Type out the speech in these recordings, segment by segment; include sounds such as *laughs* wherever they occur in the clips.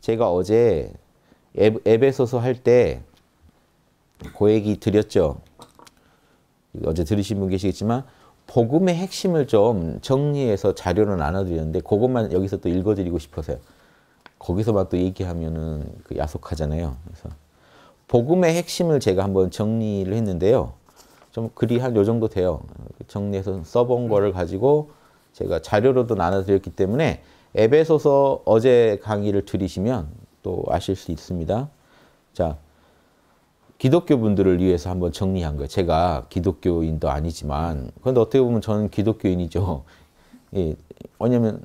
제가 어제 에베소서 할 때 고 얘기 드렸죠. 어제 들으신 분 계시겠지만 복음의 핵심을 좀 정리해서 자료로 나눠드렸는데 그것만 여기서 또 읽어드리고 싶어서요. 거기서만 또 얘기하면은 그 야속하잖아요. 그래서 복음의 핵심을 제가 한번 정리를 했는데요. 좀 글이 한요 정도 돼요. 정리해서 써본 거를 가지고 제가 자료로도 나눠드렸기 때문에 에베소서 어제 강의를 들으시면 또 아실 수 있습니다. 자, 기독교 분들을 위해서 한번 정리한 거예요. 제가 기독교인도 아니지만, 그런데 어떻게 보면 저는 기독교인이죠. *laughs* 예, 왜냐면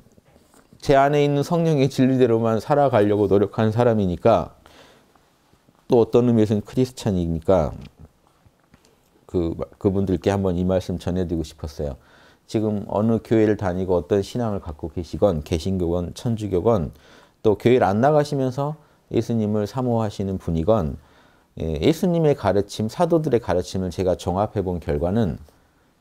제 안에 있는 성령의 진리대로만 살아가려고 노력하는 사람이니까 또 어떤 의미에서는 크리스찬이니까 그, 그분들께 한번 이 말씀 전해드리고 싶었어요. 지금 어느 교회를 다니고 어떤 신앙을 갖고 계시건 개신교건 천주교건 또 교회를 안 나가시면서 예수님을 사모하시는 분이건 예, 예수님의 가르침, 사도들의 가르침을 제가 종합해 본 결과는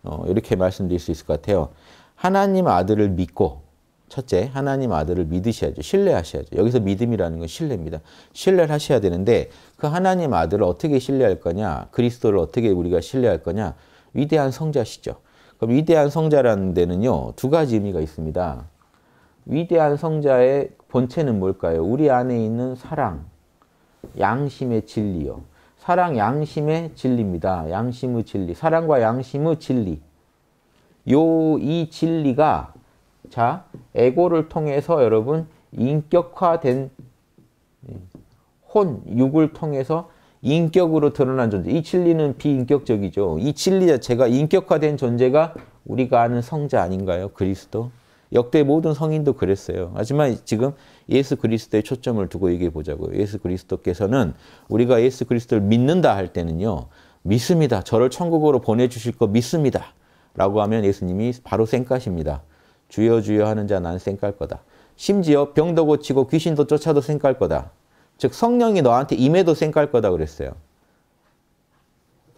어, 이렇게 말씀드릴 수 있을 것 같아요. 하나님 아들을 믿고 첫째, 하나님 아들을 믿으셔야죠. 신뢰하셔야죠. 여기서 믿음이라는 건 신뢰입니다. 신뢰를 하셔야 되는데 그 하나님 아들을 어떻게 신뢰할 거냐? 그리스도를 어떻게 우리가 신뢰할 거냐? 위대한 성자시죠. 그럼 위대한 성자라는 데는요, 두 가지 의미가 있습니다. 위대한 성자의 본체는 뭘까요? 우리 안에 있는 사랑, 양심의 진리요. 사랑, 양심의 진리입니다. 양심의 진리. 사랑과 양심의 진리. 요, 이 진리가, 자, 에고를 통해서 여러분, 인격화된 예, 혼, 육을 통해서 인격으로 드러난 존재. 이 진리는 비인격적이죠. 이 진리 자체가 인격화된 존재가 우리가 아는 성자 아닌가요? 그리스도. 역대 모든 성인도 그랬어요. 하지만 지금 예수 그리스도의 초점을 두고 얘기해 보자고요. 예수 그리스도께서는 우리가 예수 그리스도를 믿는다 할 때는요. 믿습니다. 저를 천국으로 보내주실 거 믿습니다. 라고 하면 예수님이 바로 생까십니다. 주여 주여 하는 자 난 생깔 거다. 심지어 병도 고치고 귀신도 쫓아도 생깔 거다. 즉 성령이 너한테 임해도 생깔 거다 그랬어요.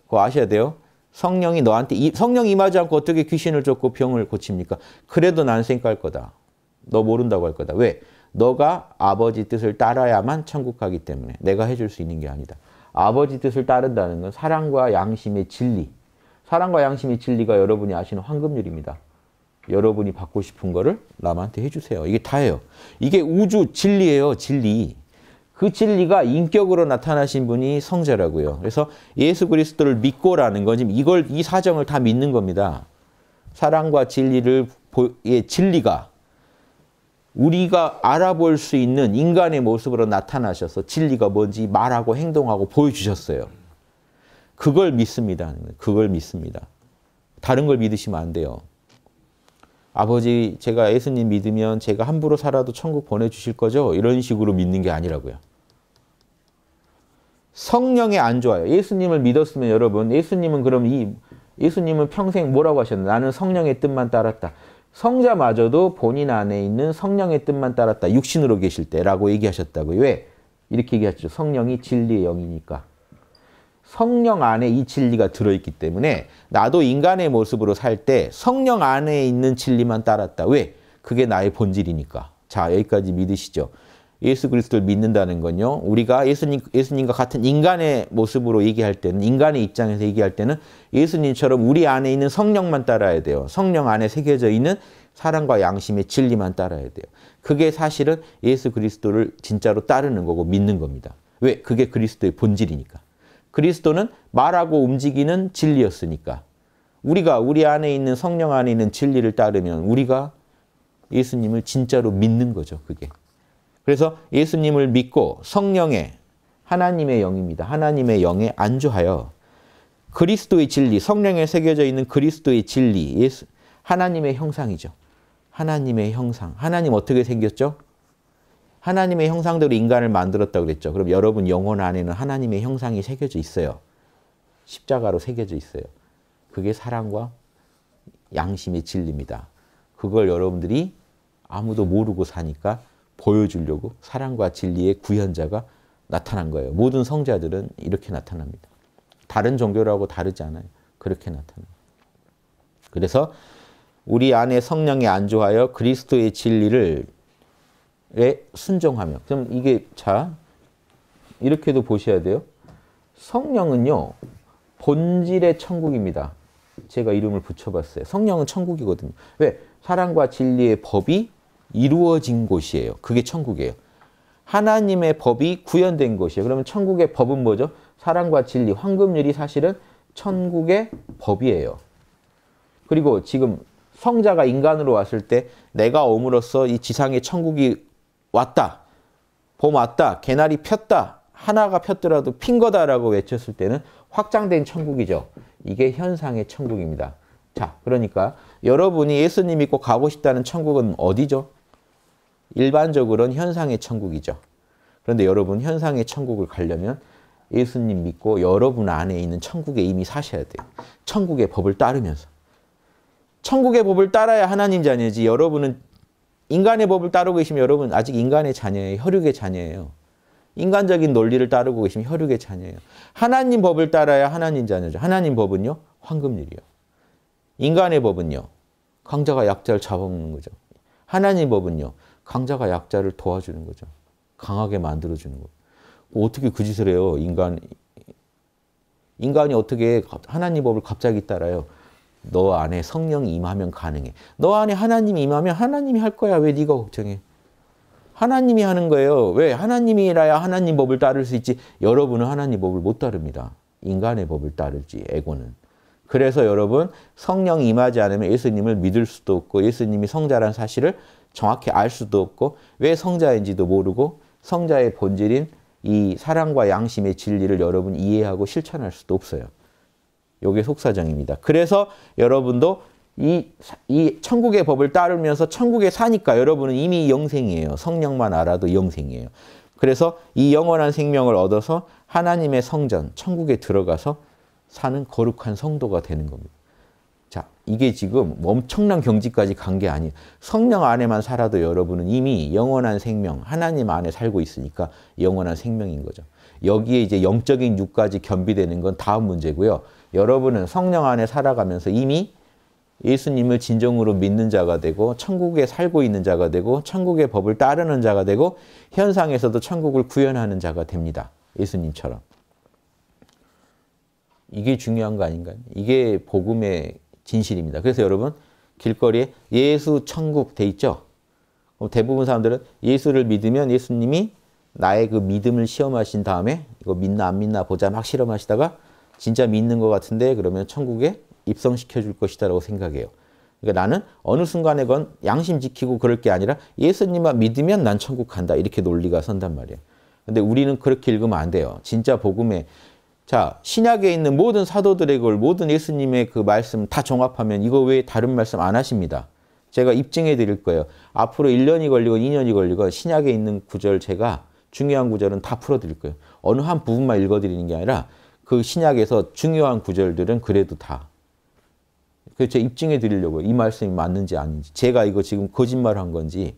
그거 아셔야 돼요. 성령이 너한테 성령 임하지 않고 어떻게 귀신을 쫓고 병을 고칩니까? 그래도 난생각 거다. 너 모른다고 할 거다. 왜? 너가 아버지 뜻을 따라야만 천국 가기 때문에 내가 해줄 수 있는 게 아니다. 아버지 뜻을 따른다는 건 사랑과 양심의 진리. 사랑과 양심의 진리가 여러분이 아시는 황금률입니다. 여러분이 받고 싶은 거를 남한테 해주세요. 이게 다예요. 이게 우주 진리예요. 진리. 그 진리가 인격으로 나타나신 분이 성자라고요. 그래서 예수 그리스도를 믿고라는 건 지금 이걸 이 사정을 다 믿는 겁니다. 사랑과 진리를 예, 진리가 우리가 알아볼 수 있는 인간의 모습으로 나타나셔서 진리가 뭔지 말하고 행동하고 보여주셨어요. 그걸 믿습니다. 그걸 믿습니다. 다른 걸 믿으시면 안 돼요. 아버지 제가 예수님 믿으면 제가 함부로 살아도 천국 보내주실 거죠? 이런 식으로 믿는 게 아니라고요. 성령에 안 좋아요. 예수님을 믿었으면 여러분 예수님은 그럼 이 예수님은 평생 뭐라고 하셨나? 나는 성령의 뜻만 따랐다. 성자마저도 본인 안에 있는 성령의 뜻만 따랐다. 육신으로 계실 때라고 얘기하셨다고요. 왜? 이렇게 얘기하죠. 성령이 진리의 영이니까. 성령 안에 이 진리가 들어있기 때문에 나도 인간의 모습으로 살 때 성령 안에 있는 진리만 따랐다. 왜? 그게 나의 본질이니까. 자, 여기까지 믿으시죠. 예수 그리스도를 믿는다는 건요. 우리가 예수님, 예수님과 같은 인간의 모습으로 얘기할 때는, 인간의 입장에서 얘기할 때는 예수님처럼 우리 안에 있는 성령만 따라야 돼요. 성령 안에 새겨져 있는 사랑과 양심의 진리만 따라야 돼요. 그게 사실은 예수 그리스도를 진짜로 따르는 거고 믿는 겁니다. 왜? 그게 그리스도의 본질이니까. 그리스도는 말하고 움직이는 진리였으니까. 우리가 우리 안에 있는 성령 안에 있는 진리를 따르면 우리가 예수님을 진짜로 믿는 거죠, 그게. 그래서 예수님을 믿고 성령의 하나님의 영입니다. 하나님의 영에 안주하여 그리스도의 진리, 성령에 새겨져 있는 그리스도의 진리, 예수, 하나님의 형상이죠. 하나님의 형상. 하나님 어떻게 생겼죠? 하나님의 형상대로 인간을 만들었다고 그랬죠. 그럼 여러분 영혼 안에는 하나님의 형상이 새겨져 있어요. 십자가로 새겨져 있어요. 그게 사랑과 양심의 진리입니다. 그걸 여러분들이 아무도 모르고 사니까 보여주려고 사랑과 진리의 구현자가 나타난 거예요. 모든 성자들은 이렇게 나타납니다. 다른 종교라고 다르지 않아요. 그렇게 나타나요. 그래서 우리 안에 성령이 안주하여 그리스도의 진리를 에 순종하며. 그럼 이게 자 이렇게도 보셔야 돼요. 성령은요 본질의 천국입니다. 제가 이름을 붙여봤어요. 성령은 천국이거든요. 왜? 사랑과 진리의 법이 이루어진 곳이에요. 그게 천국이에요. 하나님의 법이 구현된 곳이에요. 그러면 천국의 법은 뭐죠? 사랑과 진리, 황금률이 사실은 천국의 법이에요. 그리고 지금 성자가 인간으로 왔을 때 내가 오므로써 이 지상의 천국이 왔다. 봄 왔다. 개나리 폈다. 하나가 폈더라도 핀 거다라고 외쳤을 때는 확장된 천국이죠. 이게 현상의 천국입니다. 자, 그러니까 여러분이 예수님 믿고 가고 싶다는 천국은 어디죠? 일반적으로는 현상의 천국이죠. 그런데 여러분 현상의 천국을 가려면 예수님 믿고 여러분 안에 있는 천국에 이미 사셔야 돼요. 천국의 법을 따르면서. 천국의 법을 따라야 하나님 자녀지 여러분은 인간의 법을 따르고 계시면 여러분 아직 인간의 자녀예요. 혈육의 자녀예요. 인간적인 논리를 따르고 계시면 혈육의 자녀예요. 하나님 법을 따라야 하나님 자녀죠. 하나님 법은요. 황금률이요. 인간의 법은요. 강자가 약자를 잡아먹는 거죠. 하나님 법은요. 강자가 약자를 도와주는 거죠. 강하게 만들어주는 거예 뭐 어떻게 그 짓을 해요? 인간, 인간이 어떻게 하나님 법을 갑자기 따라요? 너 안에 성령이 임하면 가능해. 너 안에 하나님이 임하면 하나님이 할 거야. 왜 네가 걱정해? 하나님이 하는 거예요. 왜? 하나님이라야 하나님 법을 따를 수 있지. 여러분은 하나님 법을 못 따릅니다. 인간의 법을 따르지, 에고는. 그래서 여러분, 성령 임하지 않으면 예수님을 믿을 수도 없고, 예수님이 성자란 사실을 정확히 알 수도 없고, 왜 성자인지도 모르고, 성자의 본질인 이 사랑과 양심의 진리를 여러분 이해하고 실천할 수도 없어요. 요게 속사정입니다. 그래서 여러분도 이, 이 천국의 법을 따르면서 천국에 사니까 여러분은 이미 영생이에요. 성령만 알아도 영생이에요. 그래서 이 영원한 생명을 얻어서 하나님의 성전, 천국에 들어가서 사는 거룩한 성도가 되는 겁니다. 자, 이게 지금 엄청난 경지까지 간 게 아니에요. 성령 안에만 살아도 여러분은 이미 영원한 생명, 하나님 안에 살고 있으니까 영원한 생명인 거죠. 여기에 이제 영적인 육까지 겸비되는 건 다음 문제고요. 여러분은 성령 안에 살아가면서 이미 예수님을 진정으로 믿는 자가 되고 천국에 살고 있는 자가 되고 천국의 법을 따르는 자가 되고 현상에서도 천국을 구현하는 자가 됩니다. 예수님처럼. 이게 중요한 거 아닌가요? 이게 복음의 진실입니다. 그래서 여러분 길거리에 예수 천국 돼 있죠? 대부분 사람들은 예수를 믿으면 예수님이 나의 그 믿음을 시험하신 다음에 이거 믿나 안 믿나 보자 막 실험하시다가 진짜 믿는 것 같은데 그러면 천국에 입성시켜 줄 것이다 라고 생각해요. 그러니까 나는 어느 순간에 건 양심 지키고 그럴 게 아니라 예수님만 믿으면 난 천국 간다. 이렇게 논리가 선단 말이에요. 근데 우리는 그렇게 읽으면 안 돼요. 진짜 복음에 자, 신약에 있는 모든 사도들의 걸 모든 예수님의 그 말씀 다 종합하면 이거 외에 다른 말씀 안 하십니다. 제가 입증해 드릴 거예요. 앞으로 1년이 걸리건 2년이 걸리건 신약에 있는 구절 제가 중요한 구절은 다 풀어 드릴 거예요. 어느 한 부분만 읽어 드리는 게 아니라 그 신약에서 중요한 구절들은 그래도 다. 그래서 제가 입증해 드리려고 이 말씀이 맞는지 아닌지. 제가 이거 지금 거짓말 한 건지.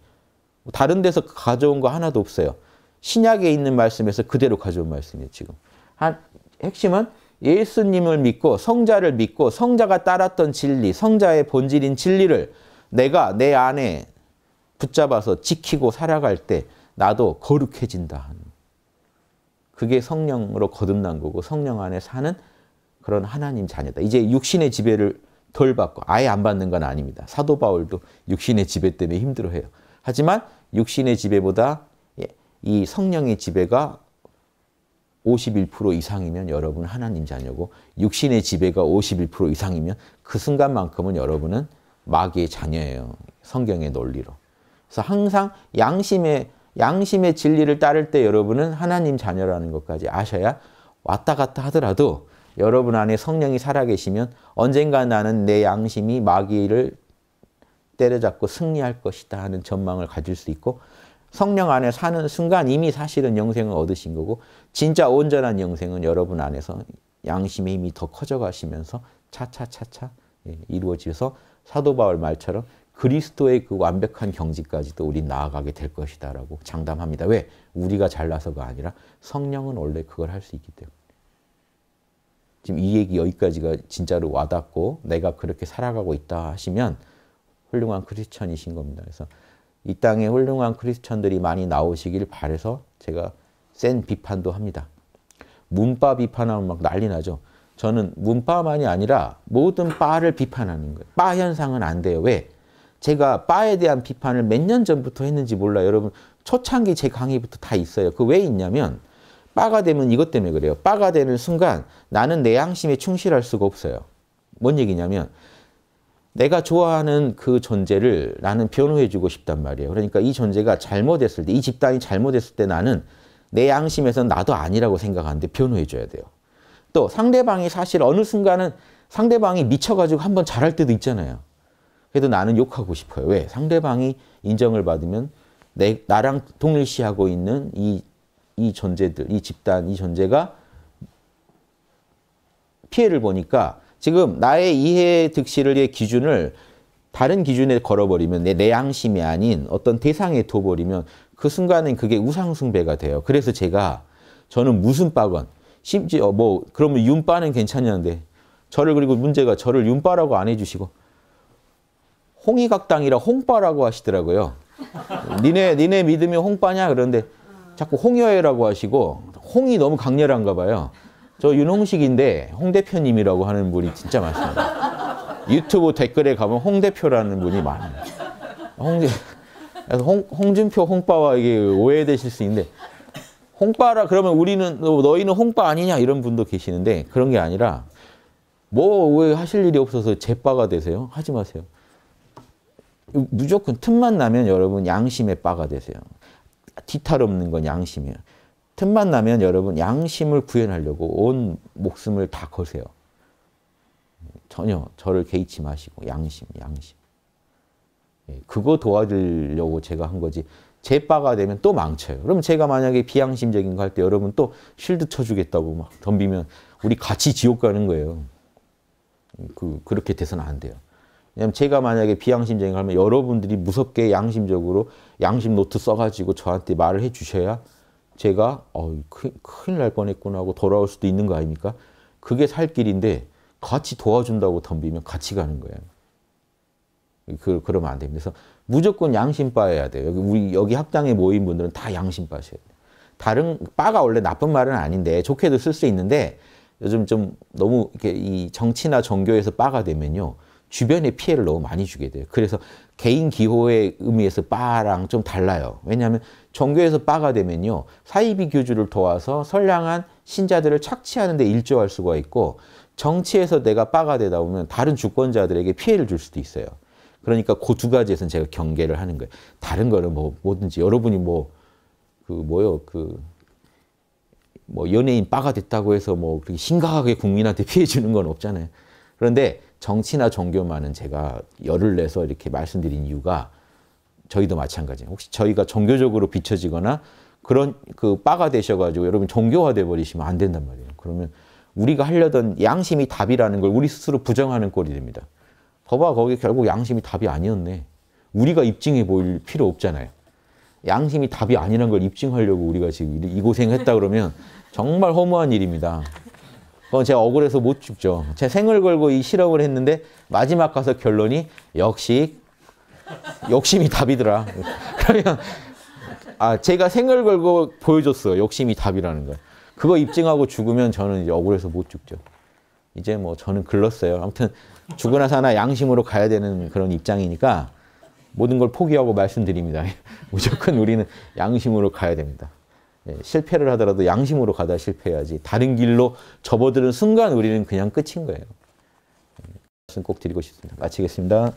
뭐 다른 데서 가져온 거 하나도 없어요. 신약에 있는 말씀에서 그대로 가져온 말씀이에요, 지금. 한, 핵심은 예수님을 믿고 성자를 믿고 성자가 따랐던 진리, 성자의 본질인 진리를 내가 내 안에 붙잡아서 지키고 살아갈 때 나도 거룩해진다. 그게 성령으로 거듭난 거고 성령 안에 사는 그런 하나님 자녀다. 이제 육신의 지배를 덜 받고 아예 안 받는 건 아닙니다. 사도 바울도 육신의 지배 때문에 힘들어해요. 하지만 육신의 지배보다 예, 이 성령의 지배가 51% 이상이면 여러분 하나님 자녀고 육신의 지배가 51% 이상이면 그 순간만큼은 여러분은 마귀의 자녀예요. 성경의 논리로. 그래서 항상 양심의 양심의 진리를 따를 때 여러분은 하나님 자녀라는 것까지 아셔야 왔다 갔다 하더라도 여러분 안에 성령이 살아계시면 언젠가 나는 내 양심이 마귀를 때려잡고 승리할 것이다 하는 전망을 가질 수 있고 성령 안에 사는 순간 이미 사실은 영생을 얻으신 거고 진짜 온전한 영생은 여러분 안에서 양심의 힘이 더 커져 가시면서 차차차차 예, 이루어지면서 사도 바울 말처럼 그리스도의 그 완벽한 경지까지도 우리 나아가게 될 것이다라고 장담합니다. 왜? 우리가 잘나서가 아니라 성령은 원래 그걸 할 수 있기 때문에. 지금 이 얘기 여기까지가 진짜로 와닿고 내가 그렇게 살아가고 있다 하시면 훌륭한 크리스천이신 겁니다. 그래서 이 땅에 훌륭한 크리스천들이 많이 나오시길 바래서 제가 센 비판도 합니다. 문파 비판하면 막 난리 나죠. 저는 문파만이 아니라 모든 바를 비판하는 거예요. 바 현상은 안 돼요. 왜? 제가 바에 대한 비판을 몇 년 전부터 했는지 몰라 요 여러분 초창기 제 강의부터 다 있어요. 그 왜 있냐면 바가 되면 이것 때문에 그래요. 바가 되는 순간 나는 내 양심에 충실할 수가 없어요. 뭔 얘기냐면 내가 좋아하는 그 존재를 나는 변호해주고 싶단 말이에요. 그러니까 이 존재가 잘못했을 때, 이 집단이 잘못했을 때 나는 내 양심에서 나도 아니라고 생각하는데 변호해줘야 돼요. 또 상대방이 사실 어느 순간은 상대방이 미쳐가지고 한번 잘할 때도 있잖아요. 그래도 나는 욕하고 싶어요. 왜? 상대방이 인정을 받으면 내, 나랑 동일시하고 있는 이, 이 존재들, 이 집단, 이 존재가 피해를 보니까 지금 나의 이해 득실의 기준을 다른 기준에 걸어버리면 내, 내 양심이 아닌 어떤 대상에 둬버리면 그 순간엔 그게 우상숭배가 돼요. 그래서 제가 저는 무슨 빠건 심지어 뭐 그러면 윤빠는 괜찮냐는데 저를 그리고 문제가 저를 윤빠라고 안 해주시고 홍의각당이라 홍빠라고 하시더라고요. 니네 니네 믿음이 홍빠냐 그런데 자꾸 홍여회라고 하시고 홍이 너무 강렬한가 봐요. 저 윤홍식인데 홍 대표님이라고 하는 분이 진짜 많습니다. 유튜브 댓글에 가면 홍 대표라는 분이 많아요. 홍, 홍, 홍준표 홍빠와 이게 오해되실 수 있는데 홍빠라 그러면 우리는 너희는 홍빠 아니냐 이런 분도 계시는데 그런 게 아니라 뭐 왜 하실 일이 없어서 제빠가 되세요? 하지 마세요. 무조건 틈만 나면 여러분 양심의 바가 되세요. 뒤탈 없는 건 양심이에요. 틈만 나면 여러분 양심을 구현하려고 온 목숨을 다 거세요. 전혀 저를 개의치 마시고 양심, 양심. 예, 그거 도와주려고 제가 한 거지 제 바가 되면 또 망쳐요. 그럼 제가 만약에 비양심적인 거 할 때 여러분 또 쉴드 쳐주겠다고 막 덤비면 우리 같이 지옥 가는 거예요. 그, 그렇게 돼서는 안 돼요. 왜냐면 제가 만약에 비양심적인 하면 여러분들이 무섭게 양심적으로 양심 노트 써가지고 저한테 말을 해주셔야 제가 어, 큰, 큰일 날 뻔했구나 하고 돌아올 수도 있는 거 아닙니까? 그게 살 길인데 같이 도와준다고 덤비면 같이 가는 거예요. 그, 그러면 안 됩니다. 그래서 무조건 양심 빠야 돼요. 여기, 우리, 여기 학당에 모인 분들은 다 양심 빠셔야 돼요. 다른, 빠가 원래 나쁜 말은 아닌데, 좋게도 쓸 수 있는데, 요즘 좀 너무 이렇게 이 정치나 종교에서 빠가 되면요. 주변에 피해를 너무 많이 주게 돼요. 그래서 개인 기호의 의미에서 빠랑좀 달라요. 왜냐하면 종교에서 빠가 되면요. 사이비 교주를 도와서 선량한 신자들을 착취하는 데 일조할 수가 있고 정치에서 내가 빠가 되다 보면 다른 주권자들에게 피해를 줄 수도 있어요. 그러니까 그 두 가지에서는 제가 경계를 하는 거예요. 다른 거는 뭐 뭐든지 여러분이 뭐 그 뭐요 그 뭐 연예인 빠가 됐다고 해서 뭐 그렇게 심각하게 국민한테 피해 주는 건 없잖아요. 그런데 정치나 종교만은 제가 열을 내서 이렇게 말씀드린 이유가 저희도 마찬가지예요. 혹시 저희가 종교적으로 비춰지거나 그런 그 빠가 되셔가지고 여러분 종교화돼 버리시면 안 된단 말이에요. 그러면 우리가 하려던 양심이 답이라는 걸 우리 스스로 부정하는 꼴이 됩니다. 봐봐 거기 결국 양심이 답이 아니었네. 우리가 입증해 보일 필요 없잖아요. 양심이 답이 아니란 걸 입증하려고 우리가 지금 이 고생했다 그러면 정말 허무한 일입니다. 그건 어, 제가 억울해서 못 죽죠. 제 생을 걸고 이 실험을 했는데 마지막 가서 결론이 역시 욕심이 답이더라. *laughs* 그러면 아 제가 생을 걸고 보여줬어. 욕심이 답이라는 걸. 그거 입증하고 죽으면 저는 이제 억울해서 못 죽죠. 이제 뭐 저는 글렀어요. 아무튼 죽으나 사나 양심으로 가야 되는 그런 입장이니까 모든 걸 포기하고 말씀드립니다. *laughs* 무조건 우리는 양심으로 가야 됩니다. 예, 실패를 하더라도 양심으로 가다 실패해야지 다른 길로 접어드는 순간 우리는 그냥 끝인 거예요. 예, 말씀 꼭 드리고 싶습니다. 마치겠습니다.